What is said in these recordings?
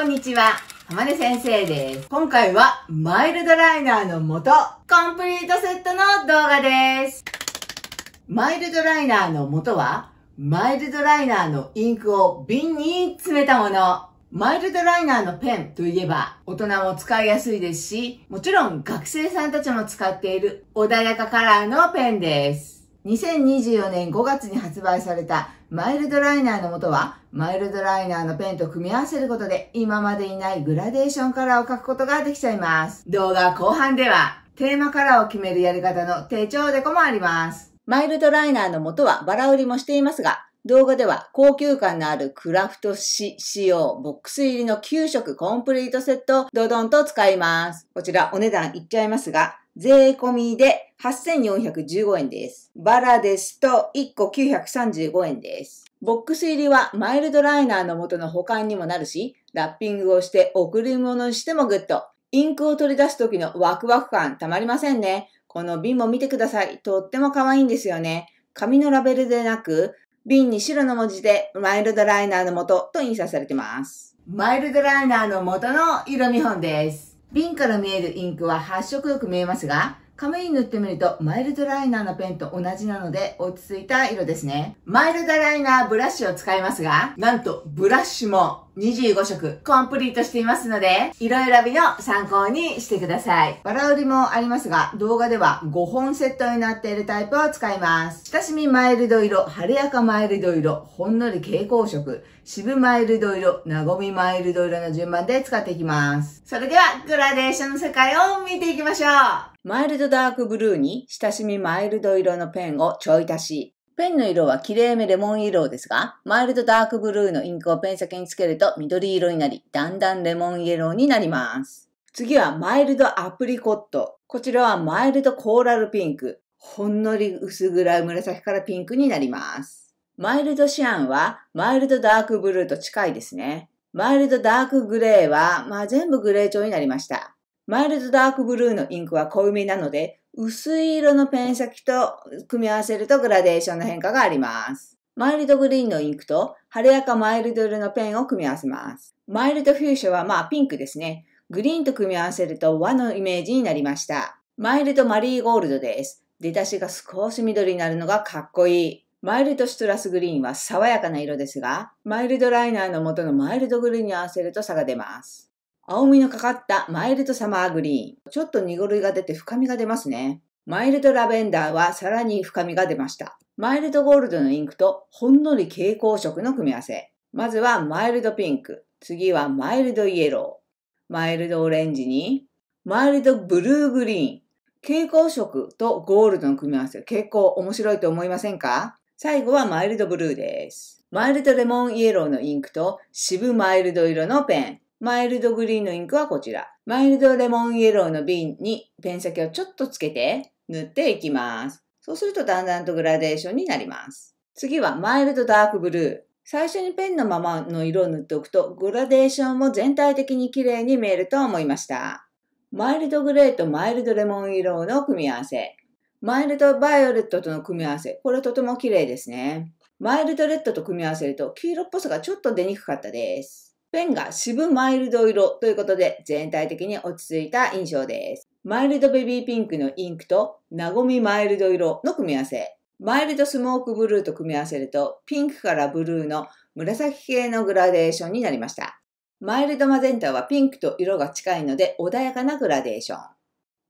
こんにちは。浜根先生です。今回はマイルドライナーの元コンプリートセットの動画です。マイルドライナーの元は、マイルドライナーのインクを瓶に詰めたもの。マイルドライナーのペンといえば、大人も使いやすいですし、もちろん学生さんたちも使っている穏やかカラーのペンです。2024年5月に発売されたマイルドライナーの元は、マイルドライナーのペンと組み合わせることで、今までいないグラデーションカラーを描くことができちゃいます。動画後半では、テーマカラーを決めるやり方の手帳デコもあります。マイルドライナーの元はバラ売りもしていますが、動画では高級感のあるクラフト紙仕様ボックス入りの9色コンプリートセットをドドンと使います。こちらお値段いっちゃいますが、税込みで8415円です。バラですと1個935円です。ボックス入りはマイルドライナーの元の保管にもなるし、ラッピングをして贈り物にしてもグッド。インクを取り出す時のワクワク感たまりませんね。この瓶も見てください。とっても可愛いんですよね。紙のラベルでなく、瓶に白の文字で、マイルドライナーの元と印刷されています。マイルドライナーの元の色見本です。瓶から見えるインクは発色よく見えますが、紙に塗ってみるとマイルドライナーのペンと同じなので落ち着いた色ですね。マイルドライナーブラシを使いますが、なんとブラシも25色コンプリートしていますので、色選びの参考にしてください。バラ売りもありますが、動画では5本セットになっているタイプを使います。親しみマイルド色、晴れやかマイルド色、ほんのり蛍光色、渋マイルド色、なごみマイルド色の順番で使っていきます。それでは、グラデーションの世界を見ていきましょうマイルドダークブルーに親しみマイルド色のペンをちょい足し。ペンの色はきれいめレモン色ですが、マイルドダークブルーのインクをペン先につけると緑色になり、だんだんレモンイエローになります。次はマイルドアプリコット。こちらはマイルドコーラルピンク。ほんのり薄暗い紫からピンクになります。マイルドシアンはマイルドダークブルーと近いですね。マイルドダークグレーは、まあ、全部グレー調になりました。マイルドダークブルーのインクは濃いめなので、薄い色のペン先と組み合わせるとグラデーションの変化があります。マイルドグリーンのインクと晴れやかマイルド色のペンを組み合わせます。マイルドフューショはまあピンクですね。グリーンと組み合わせると和のイメージになりました。マイルドマリーゴールドです。出だしが少し緑になるのがかっこいい。マイルドシトラスグリーンは爽やかな色ですが、マイルドライナーの元のマイルドグリーンに合わせると差が出ます。青みのかかったマイルドサマーグリーン。ちょっと濁りが出て深みが出ますね。マイルドラベンダーはさらに深みが出ました。マイルドゴールドのインクとほんのり蛍光色の組み合わせ。まずはマイルドピンク。次はマイルドイエロー。マイルドオレンジに、マイルドブルーグリーン。蛍光色とゴールドの組み合わせ結構面白いと思いませんか最後はマイルドブルーです。マイルドレモンイエローのインクと渋マイルド色のペン。マイルドグリーンのインクはこちら。マイルドレモンイエローの瓶にペン先をちょっとつけて塗っていきます。そうするとだんだんとグラデーションになります。次はマイルドダークブルー。最初にペンのままの色を塗っておくとグラデーションも全体的に綺麗に見えると思いました。マイルドグレーとマイルドレモンイエローの組み合わせ。マイルドバイオレットとの組み合わせ。これとても綺麗ですね。マイルドレッドと組み合わせると黄色っぽさがちょっと出にくかったです。ペンが渋マイルド色ということで全体的に落ち着いた印象です。マイルドベビーピンクのインクとなごみマイルド色の組み合わせ。マイルドスモークブルーと組み合わせるとピンクからブルーの紫系のグラデーションになりました。マイルドマゼンタはピンクと色が近いので穏やかなグラデーション。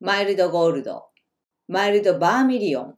マイルドゴールド、マイルドバーミリオン、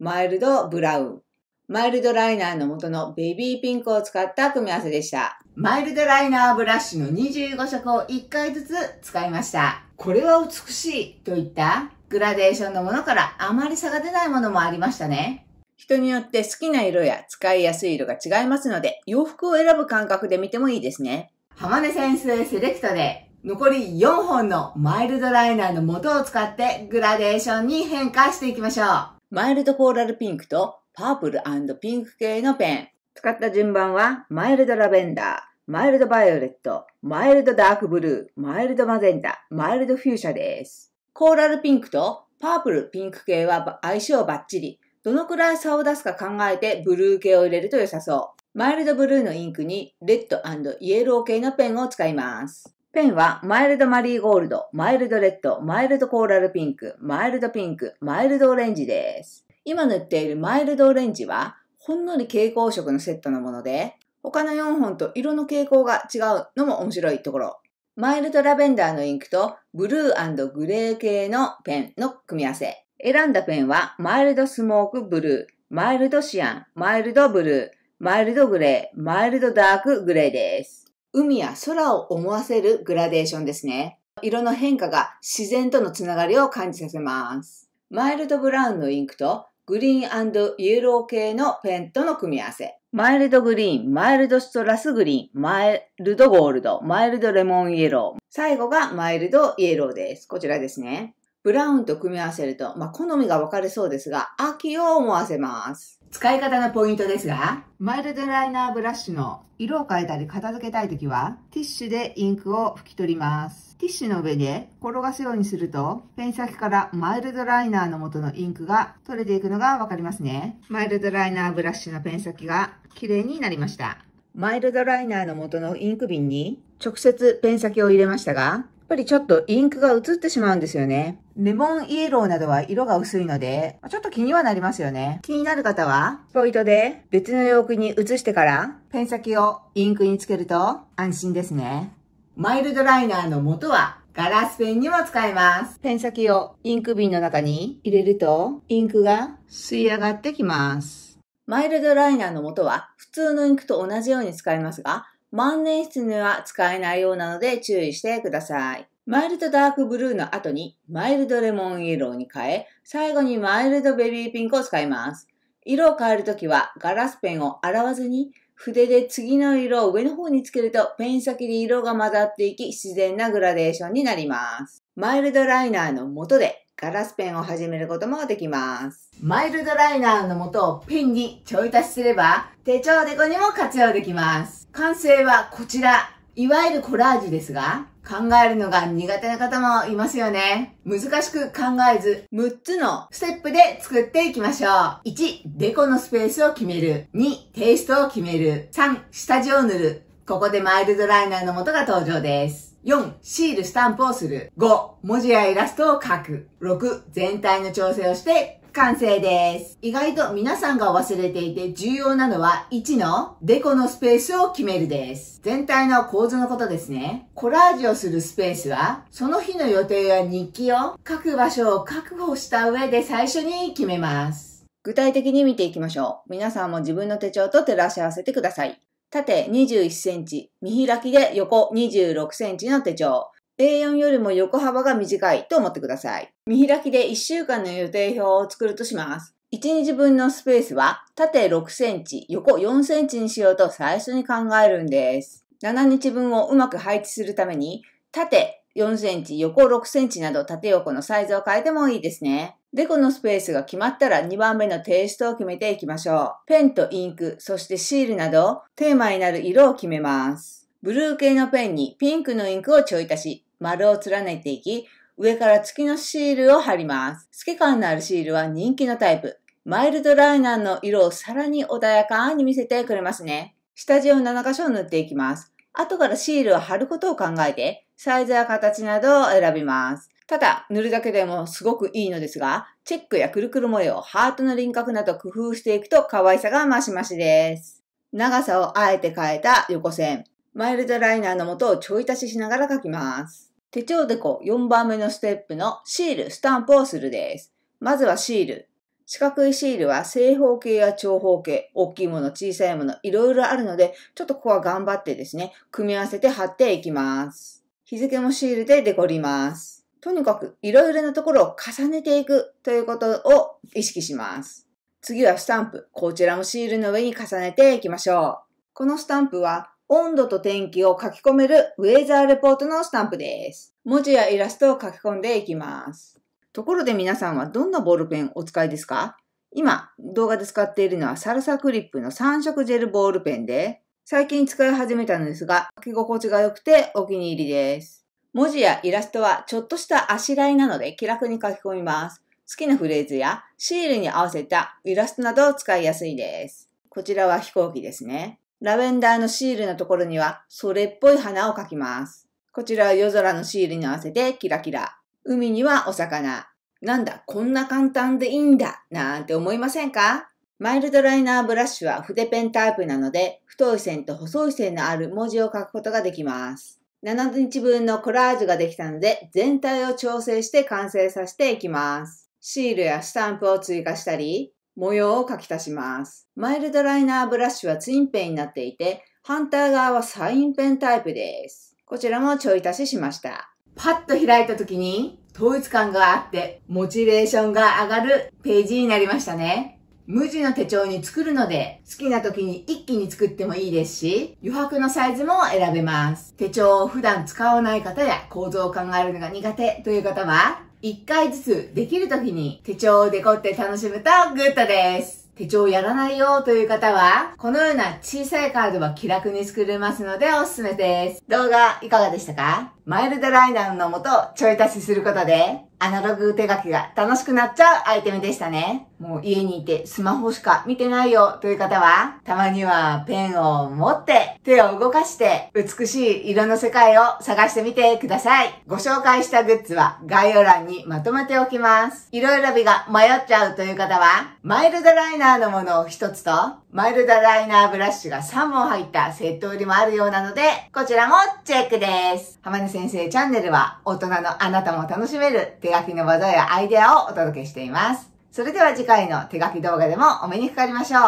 マイルドブラウン、マイルドライナーの元のベビーピンクを使った組み合わせでした。マイルドライナーブラシの25色を1回ずつ使いました。これは美しいといったグラデーションのものからあまり差が出ないものもありましたね。人によって好きな色や使いやすい色が違いますので、洋服を選ぶ感覚で見てもいいですね。浜根先生セレクトで残り4本のマイルドライナーの元を使ってグラデーションに変化していきましょう。マイルドコーラルピンクとパープルピンク系のペン。使った順番は、マイルドラベンダー、マイルドバイオレット、マイルドダークブルー、マイルドマゼンタ、マイルドフューシャです。コーラルピンクとパープルピンク系は相性バッチリ。どのくらい差を出すか考えてブルー系を入れると良さそう。マイルドブルーのインクにレッドイエロー系のペンを使います。ペンはマイルドマリーゴールド、マイルドレッド、マイルドコーラルピンク、マイルドピンク、マイルドオレンジです。今塗っているマイルドオレンジはほんのり蛍光色のセットのもので、他の4本と色の傾向が違うのも面白いところ。マイルドラベンダーのインクとブルーグレー系のペンの組み合わせ。選んだペンはマイルドスモークブルー、マイルドシアン、マイルドブルー、マイルドグレー、マイルドダークグレーです。海や空を思わせるグラデーションですね。色の変化が自然とのつながりを感じさせます。マイルドブラウンのインクとグリーンイエロー系のペンとの組み合わせ。マイルドグリーン、マイルドストラスグリーン、マイルドゴールド、マイルドレモンイエロー。最後がマイルドイエローです。こちらですね。ブラウンと組み合わせると、まあ、好みが分かれそうですが、秋を思わせます。使い方のポイントですが、マイルドライナーブラシの色を変えたり片付けたい時は、ティッシュでインクを拭き取ります。ティッシュの上で転がすようにすると、ペン先からマイルドライナーの元のインクが取れていくのがわかりますね。マイルドライナーブラシのペン先が綺麗になりました。マイルドライナーの元のインク瓶に直接ペン先を入れましたが、っぱりちょっとインクが映ってしまうんですよね。レモンイエローなどは色が薄いので、ちょっと気にはなりますよね。気になる方は、ポイントで別の洋服に移してから、ペン先をインクにつけると安心ですね。マイルドライナーの元は、ガラスペンにも使えます。ペン先をインク瓶の中に入れると、インクが吸い上がってきます。マイルドライナーの元は、普通のインクと同じように使えますが、万年筆には使えないようなので注意してください。マイルドダークブルーの後にマイルドレモンイエローに変え、最後にマイルドベビーピンクを使います。色を変えるときはガラスペンを洗わずに筆で次の色を上の方につけると、ペン先で色が混ざっていき、自然なグラデーションになります。マイルドライナーの元で、ガラスペンを始めることもできます。マイルドライナーの元をペンにちょい足しすれば、手帳デコにも活用できます。完成はこちら。いわゆるコラージュですが、考えるのが苦手な方もいますよね。難しく考えず、6つのステップで作っていきましょう。1、デコのスペースを決める。2、テイストを決める。3、下地を塗る。ここでマイルドライナーの元が登場です。4、シールスタンプをする。5、文字やイラストを書く。6、全体の調整をして完成です。意外と皆さんが忘れていて重要なのは1のデコのスペースを決めるです。全体の構図のことですね。コラージュをするスペースは、その日の予定や日記を各場所を確保した上で最初に決めます。具体的に見ていきましょう。皆さんも自分の手帳と照らし合わせてください。縦21センチ、見開きで横26センチの手帳。A4 よりも横幅が短いと思ってください。見開きで1週間の予定表を作るとします。1日分のスペースは縦6センチ、横4センチにしようと最初に考えるんです。7日分をうまく配置するために、縦4センチ、横6センチなど縦横のサイズを変えてもいいですね。で、このスペースが決まったら2番目のテイストを決めていきましょう。ペンとインク、そしてシールなど、テーマになる色を決めます。ブルー系のペンにピンクのインクをちょい足し、丸を連ねていき、上から月のシールを貼ります。透け感のあるシールは人気のタイプ。マイルドライナーの色をさらに穏やかに見せてくれますね。下地を7箇所塗っていきます。後からシールを貼ることを考えて、サイズや形などを選びます。ただ、塗るだけでもすごくいいのですが、チェックやくるくる模様、ハートの輪郭など工夫していくと可愛さが増し増しです。長さをあえて変えた横線。マイルドライナーの元をちょい足ししながら描きます。手帳でこ4番目のステップのシール、スタンプをするです。まずはシール。四角いシールは正方形や長方形、大きいもの、小さいもの、いろいろあるので、ちょっとここは頑張ってですね、組み合わせて貼っていきます。日付もシールでデコります。とにかくいろいろなところを重ねていくということを意識します。次はスタンプ。こちらもシールの上に重ねていきましょう。このスタンプは温度と天気を書き込めるウェザーレポートのスタンプです。文字やイラストを書き込んでいきます。ところで皆さんはどんなボールペンお使いですか今、動画で使っているのはサルサクリップの3色ジェルボールペンで、最近使い始めたのですが、書き心地が良くてお気に入りです。文字やイラストはちょっとしたあしらいなので気楽に書き込みます。好きなフレーズやシールに合わせたイラストなどを使いやすいです。こちらは飛行機ですね。ラベンダーのシールのところには、それっぽい花を描きます。こちらは夜空のシールに合わせてキラキラ。海にはお魚。なんだ、こんな簡単でいいんだ、なんて思いませんかマイルドライナーブラッシュは筆ペンタイプなので、太い線と細い線のある文字を書くことができます。7日分のコラージュができたので、全体を調整して完成させていきます。シールやスタンプを追加したり、模様を描き足します。マイルドライナーブラッシュはツインペンになっていて、反対側はサインペンタイプです。こちらもちょい足ししました。パッと開いた時に統一感があってモチベーションが上がるページになりましたね。無地の手帳に作るので好きな時に一気に作ってもいいですし余白のサイズも選べます。手帳を普段使わない方や構造を考えるのが苦手という方は1回ずつできる時に手帳をデコって楽しむとグッドです。手帳をやらないよという方は、このような小さいカードは気楽に作れますのでおすすめです。動画いかがでしたかマイルドライダーのもとちょい足しすることで、アナログ手書きが楽しくなっちゃうアイテムでしたね。もう家にいてスマホしか見てないよという方は、たまにはペンを持って手を動かして美しい色の世界を探してみてください。ご紹介したグッズは概要欄にまとめておきます。色選びが迷っちゃうという方は、マイルドライナーのものを一つと、マイルドライナーブラッシュが3本入ったセット売りもあるようなので、こちらもチェックです。浜根先生チャンネルは大人のあなたも楽しめる手書きの技やアイデアをお届けしています。それでは次回の手書き動画でもお目にかかりましょう。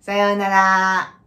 さようなら。